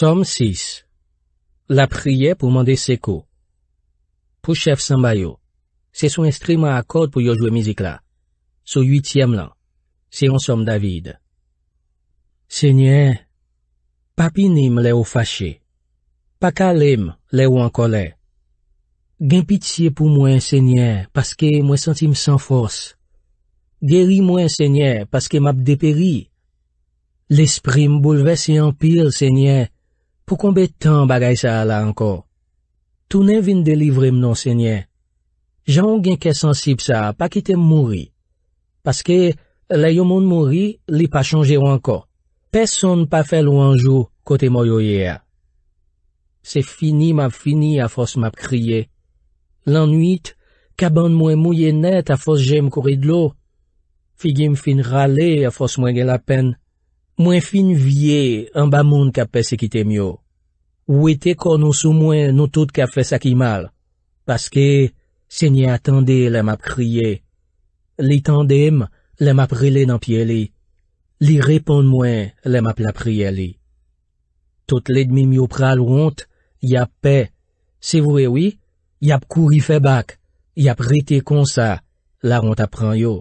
SOM 6 LAPRIYE POU MANDE SEKO POU CHEF SEMBAYO, SE SON INSTRIMA AKOD POU YO JOUE MIZIKLA. SO YUITIYEM LAN, SE YON SOM DAVID. SENYE, PAPI NIM LE O FACHE. PAKA LEM LE O ANKOLE. GEN PITIE POU MOEN SENYE PASKE MO SENTIM SANFORSE. GERI MOEN SENYE PASKE MAP DEPERI. L'ESPRIM BOULEVESSE YON PIL SENYE. Pou konbe tan bagay sa ala anko. Tounen vin delivre mnon senye. Jan gen ke sensib sa, pa kite m mouri. Paske, la yo moun mouri, li pa chanje ou anko. Peson pa fe lou anjou, kote m oyo ye a. Se fini m ap fini a fos m ap kriye. Lan nwit, kaban mwen mouye net a fos jem kori dlo. Fi gen fin rale a fos mwen gen la penne. Mwen fin vie en ba moun kap pe se kitem yo. Ou ete kon ou sou mwen nou tout kap fe sakimal. Paske, se nye atande lem ap kriye. Li tendem, lem ap rile nan pie li. Li repon mwen, lem ap la priye li. Tout le dmi myo pral wont, yap pe. Se vwewi, yap kou ife bak. Yap rete konsa, la wont ap pran yo.